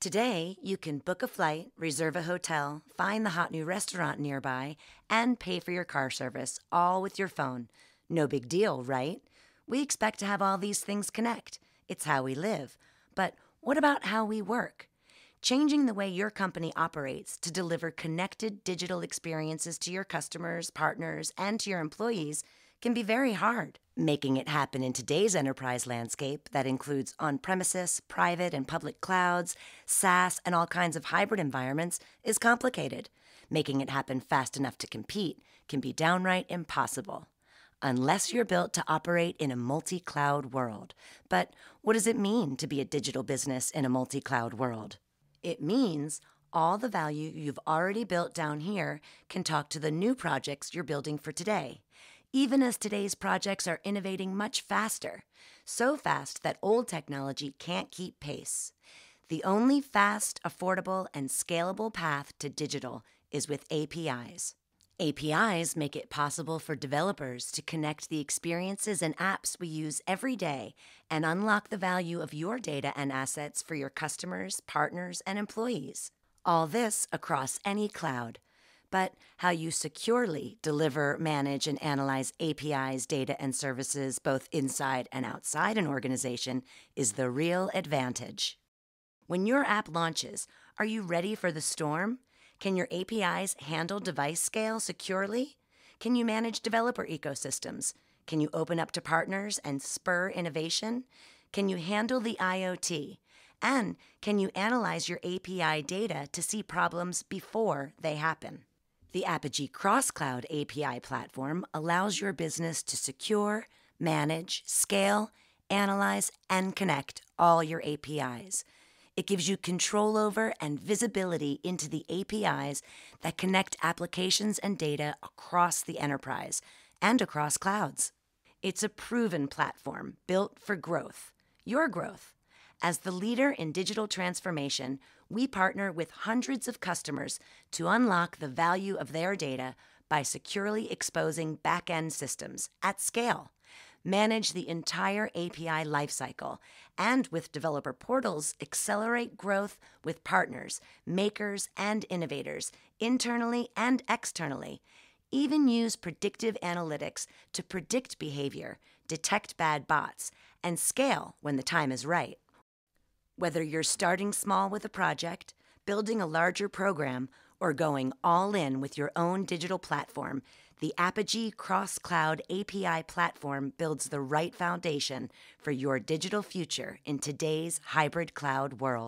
Today, you can book a flight, reserve a hotel, find the hot new restaurant nearby, and pay for your car service, all with your phone. No big deal, right? We expect to have all these things connect. It's how we live. But what about how we work? Changing the way your company operates to deliver connected digital experiences to your customers, partners, and to your employees can be very hard. Making it happen in today's enterprise landscape that includes on premises, private, and public clouds, SaaS, and all kinds of hybrid environments is complicated. Making it happen fast enough to compete can be downright impossible. Unless you're built to operate in a multi cloud world. But what does it mean to be a digital business in a multi cloud world? It means all the value you've already built down here can talk to the new projects you're building for today even as today's projects are innovating much faster, so fast that old technology can't keep pace. The only fast, affordable, and scalable path to digital is with APIs. APIs make it possible for developers to connect the experiences and apps we use every day and unlock the value of your data and assets for your customers, partners, and employees. All this across any cloud but how you securely deliver, manage, and analyze APIs, data, and services both inside and outside an organization is the real advantage. When your app launches, are you ready for the storm? Can your APIs handle device scale securely? Can you manage developer ecosystems? Can you open up to partners and spur innovation? Can you handle the IoT? And can you analyze your API data to see problems before they happen? The Apogee CrossCloud API platform allows your business to secure, manage, scale, analyze, and connect all your APIs. It gives you control over and visibility into the APIs that connect applications and data across the enterprise and across clouds. It's a proven platform built for growth, your growth. As the leader in digital transformation, we partner with hundreds of customers to unlock the value of their data by securely exposing back end systems at scale. Manage the entire API lifecycle and with developer portals, accelerate growth with partners, makers, and innovators, internally and externally. Even use predictive analytics to predict behavior, detect bad bots, and scale when the time is right. Whether you're starting small with a project, building a larger program, or going all in with your own digital platform, the Apogee Cross Cloud API platform builds the right foundation for your digital future in today's hybrid cloud world.